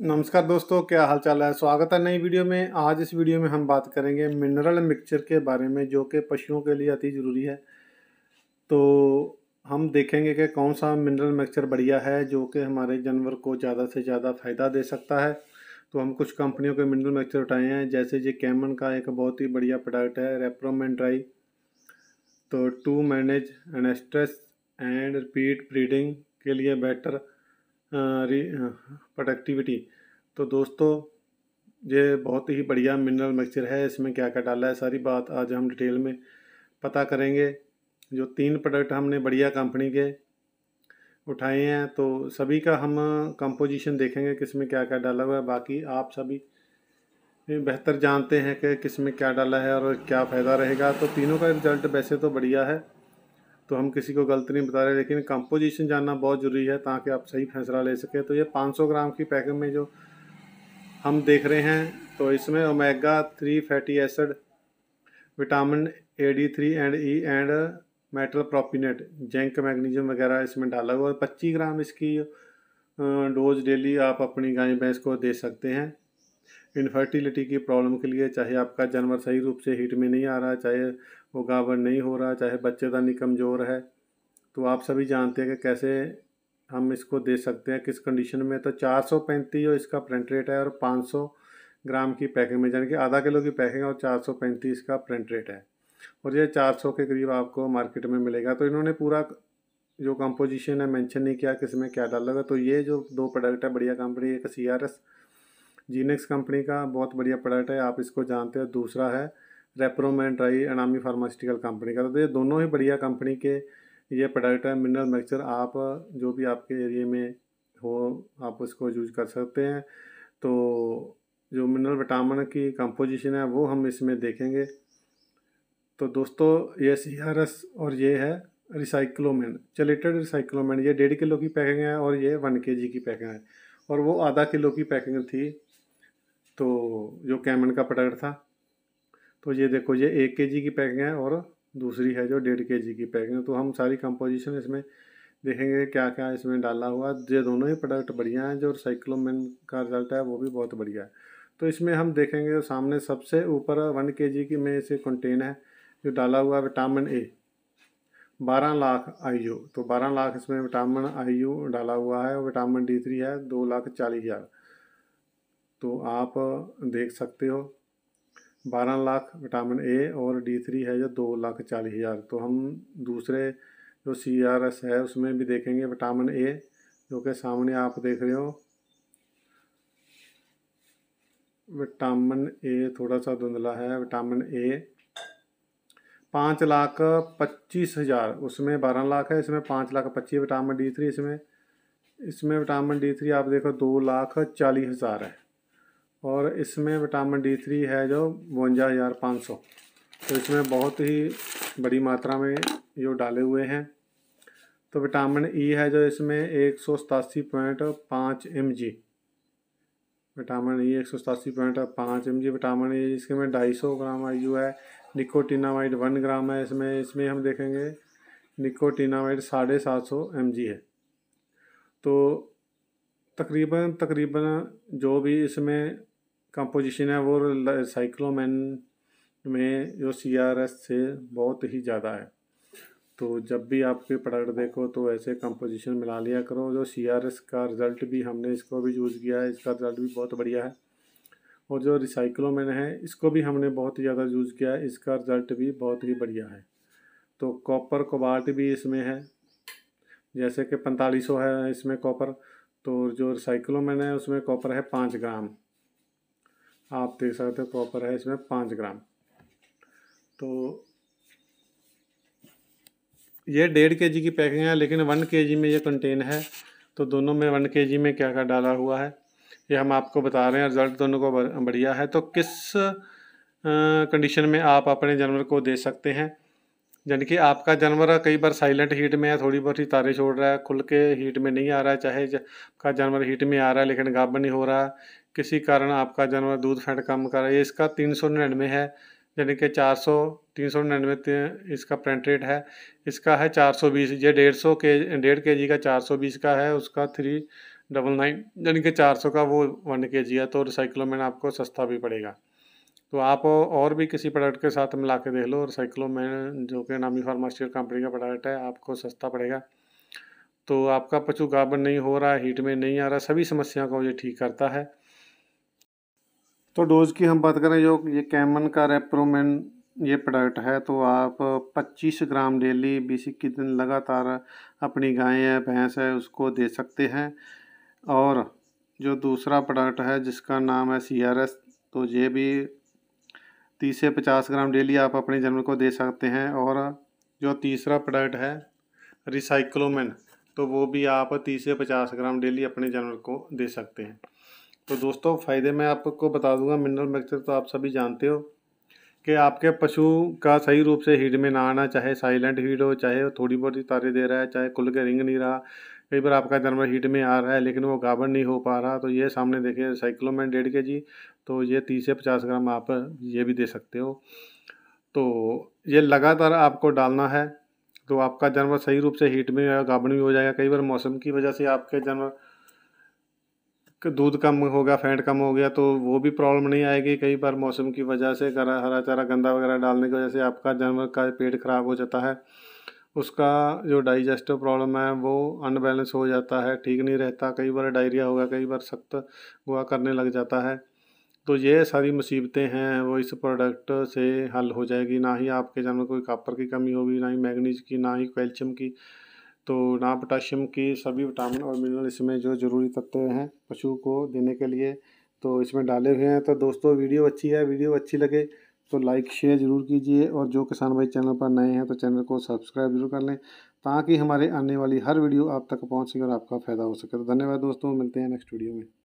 नमस्कार दोस्तों क्या हाल चाल है स्वागत है नई वीडियो में आज इस वीडियो में हम बात करेंगे मिनरल मिक्सचर के बारे में जो कि पशुओं के लिए अति ज़रूरी है तो हम देखेंगे कि कौन सा मिनरल मिक्सचर बढ़िया है जो कि हमारे जानवर को ज़्यादा से ज़्यादा फ़ायदा दे सकता है तो हम कुछ कंपनियों के मिनरल मिक्सचर उठाए हैं जैसे ये कैमन का एक बहुत ही बढ़िया प्रोडक्ट है रेप्रोमेन ड्राई तो to manage anestrus and repeat breeding के लिए बेटर प्रोडक्टिविटी तो दोस्तों ये बहुत ही बढ़िया मिनरल मिक्सचर है इसमें क्या क्या डाला है सारी बात आज हम डिटेल में पता करेंगे जो तीन प्रोडक्ट हमने बढ़िया कंपनी के उठाए हैं तो सभी का हम कंपोजिशन देखेंगे किस में क्या क्या डाला हुआ है बाकी आप सभी बेहतर जानते हैं कि किस में क्या डाला है और क्या फ़ायदा रहेगा तो तीनों का रिज़ल्ट वैसे तो बढ़िया है तो हम किसी को गलत नहीं बता रहे लेकिन कंपोजिशन जानना बहुत ज़रूरी है ताकि आप सही फैसला ले सकें तो ये 500 ग्राम की पैकेज में जो हम देख रहे हैं तो इसमें omega three fatty acid vitamin A D three and E and metal propionate zinc magnesium वगैरह इसमें डाला हुआ और पच्चीस ग्राम इसकी डोज डेली आप अपनी गाय भैंस को दे सकते हैं इनफर्टिलिटी की प्रॉब्लम के लिए चाहे आपका जानवर सही रूप से हीट में नहीं आ रहा चाहे वो गावड़ नहीं हो रहा चाहे बच्चेदानी कमज़ोर है तो आप सभी जानते हैं कि कैसे हम इसको दे सकते हैं किस कंडीशन में तो चार सौ पैंतीस जो इसका प्रिंट रेट है और पाँच सौ ग्राम की पैकिंग में यानी कि आधा किलो की पैकिंग और चार सौ पैंतीस का प्रिंट रेट है और ये चार सौ के करीब आपको मार्केट में मिलेगा तो इन्होंने पूरा जो कंपोजिशन है मेंशन नहीं किया किस में क्या डाला तो ये जो दो प्रोडक्ट है बढ़िया कंपनी एक C R S Genex company का बहुत बढ़िया प्रोडक्ट है आप इसको जानते हो दूसरा है रेप्रोमैन ड्राई अनामी फार्मास्यूटिकल कंपनी का तो ये दोनों ही बढ़िया कंपनी के ये प्रोडक्ट है मिनरल मिक्सचर आप जो भी आपके एरिए में हो आप उसको यूज कर सकते हैं तो जो मिनरल विटामिन की कंपोजिशन है वो हम इसमें देखेंगे तो दोस्तों ये सी आर एस और ये है रिसाइक्लोमेन चलेटेड रिसाइक्लोमेन ये डेढ़ किलो की पैकिंग है और ये वन के जी की पैकिंग है और वो आधा किलो की पैकिंग थी तो जो कैमन का पैकेट था तो ये देखो ये एक के जी की पैकिंग है और दूसरी है जो डेढ़ के जी की पैकिंग है तो हम सारी कंपोजिशन इसमें देखेंगे क्या क्या इसमें डाला हुआ ये दोनों ही प्रोडक्ट बढ़िया हैं जो साइक्लोमिन का रिजल्ट है वो भी बहुत बढ़िया है तो इसमें हम देखेंगे जो सामने सबसे ऊपर वन के जी की में से कंटेन है जो डाला हुआ विटामिन ए बारह लाख यू तो बारह लाख इसमें विटामिन यू डाला हुआ है विटामिन डी थ्री है दो लाख चालीस हज़ार तो आप देख सकते हो बारह लाख विटामिन ए और डी थ्री है जो दो लाख चालीस हज़ार तो हम दूसरे जो सी आर एस है उसमें भी देखेंगे विटामिन ए जो कि सामने आप देख रहे हो विटामिन ए थोड़ा सा धुंधला है विटामिन ए पाँच लाख पच्चीस हज़ार उसमें बारह लाख है इसमें पाँच लाख पच्चीस विटामिन डी थ्री इसमें इसमें विटामिन डी थ्री आप देखो दो लाख चालीस हज़ार है और इसमें विटामिन डी थ्री है जो बवंजा हज़ार पाँच सौ तो इसमें बहुत ही बड़ी मात्रा में जो डाले हुए हैं तो विटामिन ई e है जो इसमें एक सौ सतासी पॉइंट पाँच एम जी विटामिन ई एक सौ सतासी पॉइंट पाँच M G vitamin E e इसके में ढाई सौ ग्राम आई यू है निकोटिनामाइड वन ग्राम है इसमें इसमें हम देखेंगे निकोटिनामाइड साढ़े सात सौ एम जी है तो तकरीबन तकरीबन जो भी इसमें कंपोजिशन है वो साइक्लोमैन में जो सी आर एस से बहुत ही ज़्यादा है तो जब भी आपके प्रोडक्ट देखो तो ऐसे कंपोजिशन मिला लिया करो जो सी आर एस का रिज़ल्ट भी हमने इसको भी यूज़ किया है इसका रिज़ल्ट भी बहुत बढ़िया है और जो रिसाइक्लोमैन है इसको भी हमने बहुत ज़्यादा यूज़ किया है इसका रिज़ल्ट भी बहुत ही बढ़िया है तो कॉपर कोबाल्ट भी इसमें है जैसे कि पैंतालीस है इसमें कॉपर तो जो साइक्लोमेन है उसमें कॉपर है पाँच ग्राम आप देख सकते हो कॉपर है इसमें पाँच ग्राम तो ये डेढ़ के जी की पैकिंग है लेकिन वन के जी में ये कंटेन है तो दोनों में वन के जी में क्या क्या डाला हुआ है ये हम आपको बता रहे हैं रिजल्ट दोनों को बढ़िया है तो किस कंडीशन में आप अपने जानवर को दे सकते हैं यानी कि आपका जानवर कई बार साइलेंट हीट में है थोड़ी बहुत ही तारे छोड़ रहा है खुल के हीट में नहीं आ रहा है चाहे आपका जानवर हीट में आ रहा है लेकिन गाभ नहीं हो रहा किसी कारण आपका जानवर दूध फैट कम कर रहा है इसका तीन सौ निन्यानवे है यानी कि चार सौ तीन सौ निन्यानवे इसका प्रिंट रेट है इसका है चार सौ बीस ये डेढ़ सौ के डेढ़ के जी का चार सौ बीस का है उसका थ्री डबल नाइन यानी कि चार सौ का वो वन के जी है तो रिसाइकलो में आपको सस्ता भी पड़ेगा तो आप और भी किसी प्रोडक्ट के साथ मिला के देख लो और साइक्लोमैन जो कि नामी फार्मास्यूटिकल कंपनी का प्रोडक्ट है आपको सस्ता पड़ेगा तो आपका पशु गाबन नहीं हो रहा हीट में नहीं आ रहा सभी समस्या को ये ठीक करता है तो डोज की हम बात करें जो ये कैमन का रेप्रोमेन ये प्रोडक्ट है तो आप 25 ग्राम डेली बीस इक्कीस दिन लगातार अपनी गाय है भैंस है उसको दे सकते हैं और जो दूसरा प्रोडक्ट है जिसका नाम है सी आर एस तो ये भी तीस से पचास ग्राम डेली आप अपने जानवर को दे सकते हैं और जो तीसरा प्रोडक्ट है रिसाइक्लोमेन तो वो भी आप तीस से पचास ग्राम डेली अपने जानवर को दे सकते हैं तो दोस्तों फ़ायदे मैं आपको बता दूंगा मिनरल मिक्सचर तो आप सभी जानते हो कि आपके पशु का सही रूप से हीट में ना आना चाहे साइलेंट हीट हो चाहे वो थोड़ी बहुत तारे दे रहा है चाहे खुल के रिंग नहीं रहा कई बार आपका जानवर हीट में आ रहा है लेकिन वो गाबड़ नहीं हो पा रहा तो ये सामने देखें साइक्लोमेन डेढ़ के जी तो ये तीस से पचास ग्राम आप ये भी दे सकते हो तो ये लगातार आपको डालना है तो आपका जानवर सही रूप से हीट में गाबन भी हो जाएगा कई बार मौसम की वजह से आपके जानवर दूध कम हो गया फैंट कम हो गया तो वो भी प्रॉब्लम नहीं आएगी कई बार मौसम की वजह से गरा हरा चारा गंदा वगैरह डालने की वजह से आपका जानवर का पेट खराब हो जाता है उसका जो डाइजेस्टिव प्रॉब्लम है वो अनबैलेंस हो जाता है ठीक नहीं रहता कई बार डायरिया होगा कई बार सख्त हुआ करने लग जाता है तो ये सारी मुसीबतें हैं वो इस प्रोडक्ट से हल हो जाएगी ना ही आपके जानवर कोई कापर की कमी होगी ना ही मैगनीज की ना ही कैल्शियम की तो ना पोटाशियम की सभी विटामिन और मिनरल इसमें जो ज़रूरी तत्व हैं पशु को देने के लिए तो इसमें डाले हुए हैं तो दोस्तों वीडियो अच्छी है वीडियो अच्छी लगे तो लाइक शेयर ज़रूर कीजिए और जो किसान भाई चैनल पर नए हैं तो चैनल को सब्सक्राइब ज़रूर कर लें ताकि हमारे आने वाली हर वीडियो आप तक पहुँच सके और आपका फ़ायदा हो सके तो धन्यवाद दोस्तों मिलते हैं नेक्स्ट वीडियो में